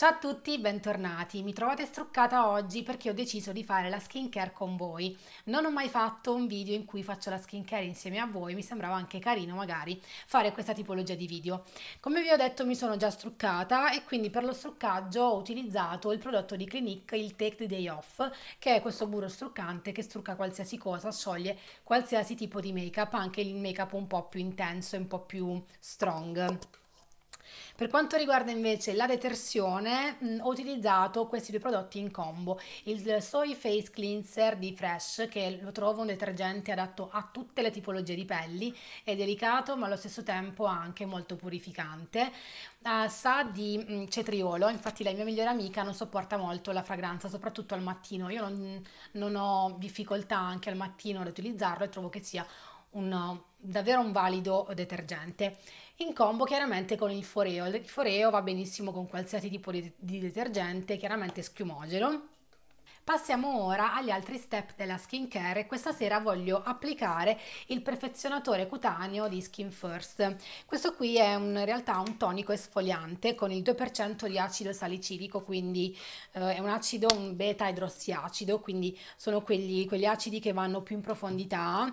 Ciao a tutti, bentornati. Mi trovate struccata oggi perché ho deciso di fare la skincare con voi. Non ho mai fatto un video in cui faccio la skincare insieme a voi, mi sembrava anche carino magari fare questa tipologia di video. Come vi ho detto mi sono già struccata e quindi per lo struccaggio ho utilizzato il prodotto di Clinique, il Take the Day Off, che è questo burro struccante che strucca qualsiasi cosa, scioglie qualsiasi tipo di make-up, anche il make-up un po' più intenso e un po' più strong. Per quanto riguarda invece la detersione, mh, mm, ho utilizzato questi due prodotti in combo, il Soy Face Cleanser di Fresh, che lo trovo un detergente adatto a tutte le tipologie di pelli, è delicato ma allo stesso tempo anche molto purificante, uh, sa di mh, mm, cetriolo, infatti la mia migliore amica non sopporta molto la fragranza, soprattutto al mattino, io non, non ho difficoltà anche al mattino ad utilizzarlo e trovo che sia un, davvero un valido detergente in combo chiaramente con il foreo. Il foreo va benissimo con qualsiasi tipo di, di detergente, chiaramente schiumogeno. Passiamo ora agli altri step della skincare. Questa sera voglio applicare il perfezionatore cutaneo di Skin First. Questo qui è un, in realtà un tonico esfoliante con il 2% di acido salicilico, quindi eh, è un acido un beta idrossiacido, quindi sono quegli, quegli acidi che vanno più in profondità.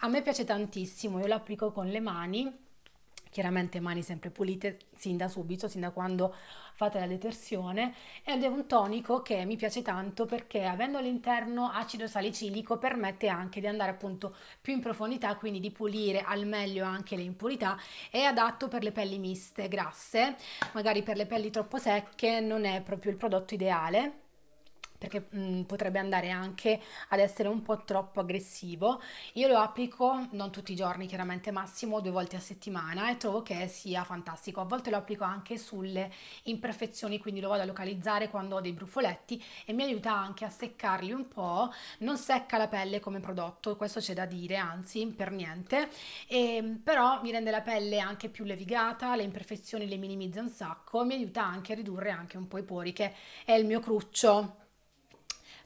A me piace tantissimo, io lo applico con le mani chiaramente mani sempre pulite sin da subito, sin da quando fate la detersione ed è un tonico che mi piace tanto perché avendo all'interno acido salicilico permette anche di andare appunto più in profondità, quindi di pulire al meglio anche le impurità, è adatto per le pelli miste grasse, magari per le pelli troppo secche non è proprio il prodotto ideale perché mh, potrebbe andare anche ad essere un po' troppo aggressivo. Io lo applico non tutti i giorni, chiaramente massimo due volte a settimana e trovo che sia fantastico. A volte lo applico anche sulle imperfezioni, quindi lo vado a localizzare quando ho dei brufoletti e mi aiuta anche a seccarli un po'. Non secca la pelle come prodotto, questo c'è da dire, anzi per niente, e, ehm, però mi rende la pelle anche più levigata, le imperfezioni le minimizza un sacco, mi aiuta anche a ridurre anche un po' i pori che è il mio cruccio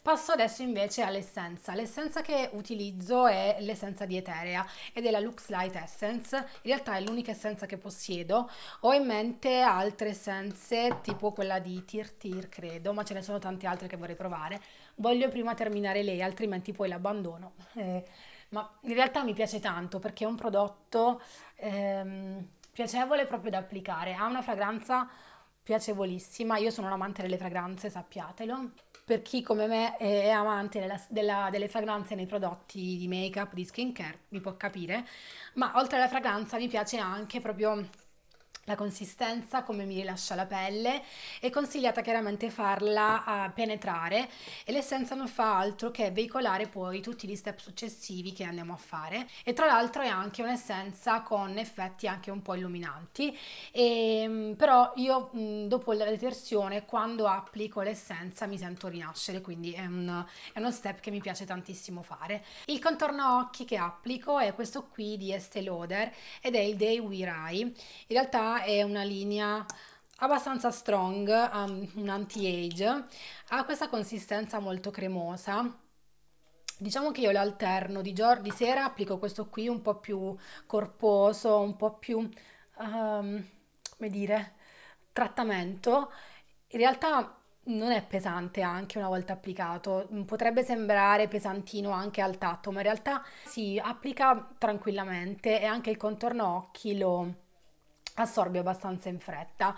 Passo adesso invece all'essenza. L'essenza che utilizzo è l'essenza di Eterea ed è la Lux Light Essence. In realtà è l'unica essenza che possiedo. Ho in mente altre essenze, tipo quella di Tir Tir, credo, ma ce ne sono tante altre che vorrei provare. Voglio prima terminare lei, altrimenti poi l'abbandono. Eh, ma in realtà mi piace tanto perché è un prodotto ehm, piacevole proprio da applicare. Ha una fragranza piacevolissima. Io sono un amante delle fragranze, sappiatelo. Per chi come me è amante della, della, delle fragranze nei prodotti di make up, di skincare, mi può capire. Ma oltre alla fragranza mi piace anche proprio la consistenza, come mi rilascia la pelle, è consigliata chiaramente farla penetrare e l'essenza non fa altro che veicolare poi tutti gli step successivi che andiamo a fare e tra l'altro è anche un'essenza con effetti anche un po' illuminanti e, ehm, però io dopo la detersione quando applico l'essenza mi sento rinascere quindi è, un, è uno step che mi piace tantissimo fare. Il contorno occhi che applico è questo qui di Estée Lauder ed è il Day We Rye in realtà è una linea abbastanza strong, um, un anti-age, ha questa consistenza molto cremosa. Diciamo che io le alterno, di, giorno, di sera applico questo qui un po' più corposo, un po' più, um, come dire, trattamento. In realtà non è pesante anche una volta applicato, mm, potrebbe sembrare pesantino anche al tatto, ma in realtà si applica tranquillamente e anche il contorno occhi lo, assorbe abbastanza in fretta.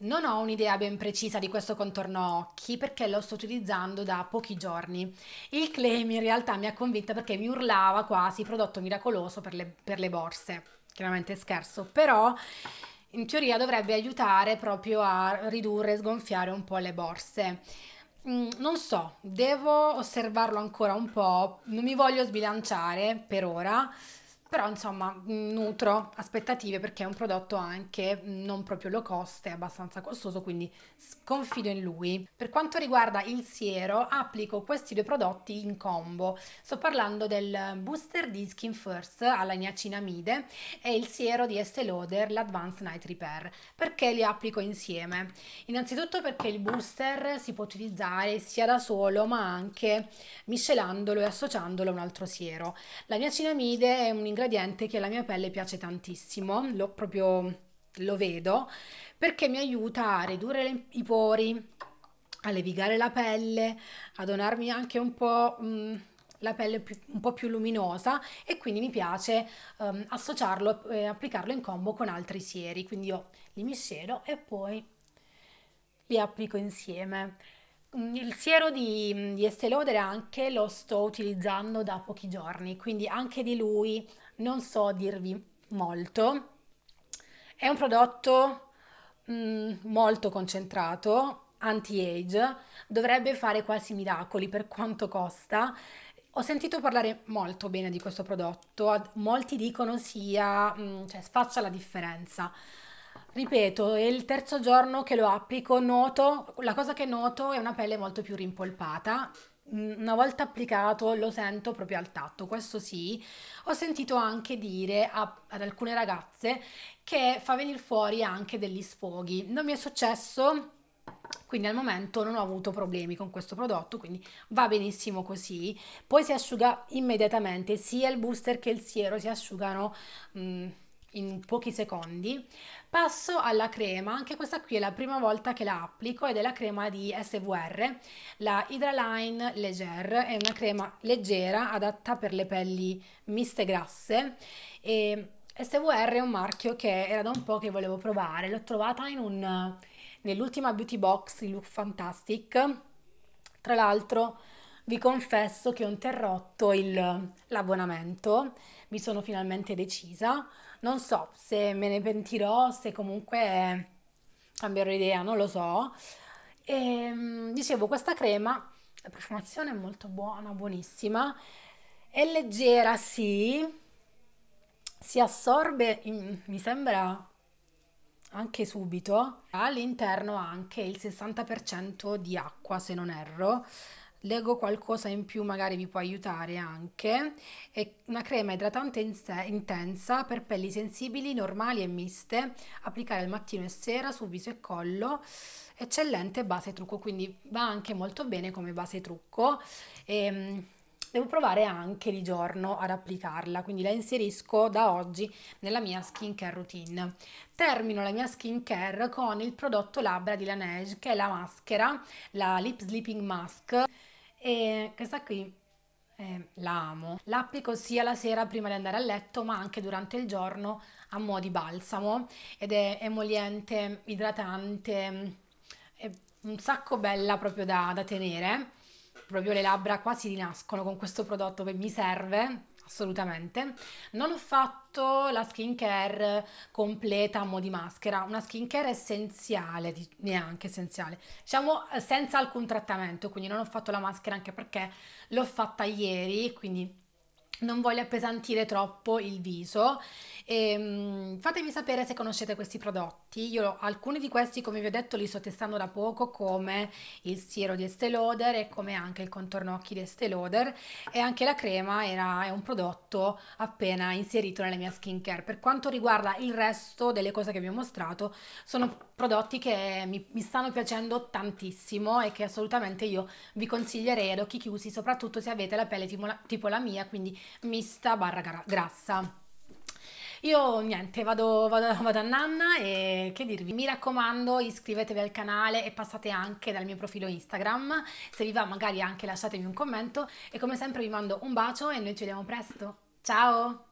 Non ho un'idea ben precisa di questo contorno occhi perché lo sto utilizzando da pochi giorni. Il claim in realtà mi ha convinta perché mi urlava quasi prodotto miracoloso per le, per le borse. Chiaramente scherzo, però in teoria dovrebbe aiutare proprio a ridurre e sgonfiare un po' le borse. Mm, non so, devo osservarlo ancora un po', non mi voglio sbilanciare per ora, però insomma nutro aspettative perché è un prodotto anche non proprio low cost, è abbastanza costoso, quindi confido in lui. Per quanto riguarda il siero, applico questi due prodotti in combo. Sto parlando del booster di Skin First alla niacinamide e il siero di Estée Lauder, l'Advanced Night Repair. Perché li applico insieme? Innanzitutto perché il booster si può utilizzare sia da solo ma anche miscelandolo e associandolo a un altro siero. La niacinamide è un ingrediente ingrediente che alla mia pelle piace tantissimo, lo proprio lo vedo, perché mi aiuta a ridurre le, i pori, a levigare la pelle, a donarmi anche un po' mh, mm, la pelle più, un po' più luminosa e quindi mi piace um, associarlo e eh, applicarlo in combo con altri sieri, quindi io li miscelo e poi li applico insieme. Mm, il siero di, di Estée Lauder anche lo sto utilizzando da pochi giorni, quindi anche di lui non so dirvi molto. È un prodotto mm, molto concentrato, anti-age, dovrebbe fare quasi miracoli per quanto costa. Ho sentito parlare molto bene di questo prodotto, molti dicono sia, mm, cioè faccia la differenza. Ripeto, è il terzo giorno che lo applico, noto, la cosa che noto è una pelle molto più rimpolpata, una volta applicato lo sento proprio al tatto, questo sì. Ho sentito anche dire a, ad alcune ragazze che fa venire fuori anche degli sfoghi. Non mi è successo, quindi al momento non ho avuto problemi con questo prodotto, quindi va benissimo così. Poi si asciuga immediatamente, sia il booster che il siero si asciugano... Mh, in pochi secondi. Passo alla crema, anche questa qui è la prima volta che la applico ed è la crema di SVR, la Hydraline Leger, è una crema leggera adatta per le pelli miste grasse e SVR è un marchio che era da un po' che volevo provare, l'ho trovata nell'ultima beauty box di Look Fantastic, tra l'altro vi confesso che ho interrotto l'abbonamento, mi sono finalmente decisa, non so se me ne pentirò, se comunque cambierò idea, non lo so. E, ehm, dicevo, questa crema, la profumazione è molto buona, buonissima, è leggera, sì, si assorbe, in, mi sembra anche subito, all'interno anche il 60% di acqua, se non erro, leggo qualcosa in più magari vi può aiutare anche, è una crema idratante in intensa per pelli sensibili, normali e miste, applicare al mattino e sera su viso e collo, eccellente base trucco, quindi va anche molto bene come base trucco. Ehm, devo provare anche di giorno ad applicarla, quindi la inserisco da oggi nella mia skincare routine. Termino la mia skincare con il prodotto labbra di Laneige, che è la maschera, la Lip Sleeping Mask, e questa qui eh, la amo. L'applico sia la sera prima di andare a letto, ma anche durante il giorno a mo' di balsamo ed è emoliente, idratante, è un sacco bella proprio da, da tenere proprio le labbra quasi rinascono con questo prodotto che mi serve assolutamente. Non ho fatto la skincare completa a mo' di maschera, una skincare essenziale, neanche essenziale, diciamo eh, senza alcun trattamento, quindi non ho fatto la maschera anche perché l'ho fatta ieri, quindi non voglio appesantire troppo il viso. E, ehm, fatevi sapere se conoscete questi prodotti. Io alcuni di questi, come vi ho detto, li sto testando da poco, come il siero di Estée Lauder e come anche il contorno occhi di Estée Lauder e anche la crema era, è un prodotto appena inserito nella mia skincare. Per quanto riguarda il resto delle cose che vi ho mostrato, sono prodotti che mi, mi, stanno piacendo tantissimo e che assolutamente io vi consiglierei ad occhi chiusi, soprattutto se avete la pelle tipo la, tipo la mia, quindi mista barra grassa. Io niente, vado, vado, vado, a Nanna e che dirvi? Mi raccomando iscrivetevi al canale e passate anche dal mio profilo Instagram, se vi va magari anche lasciatemi un commento e come sempre vi mando un bacio e noi ci vediamo presto. Ciao!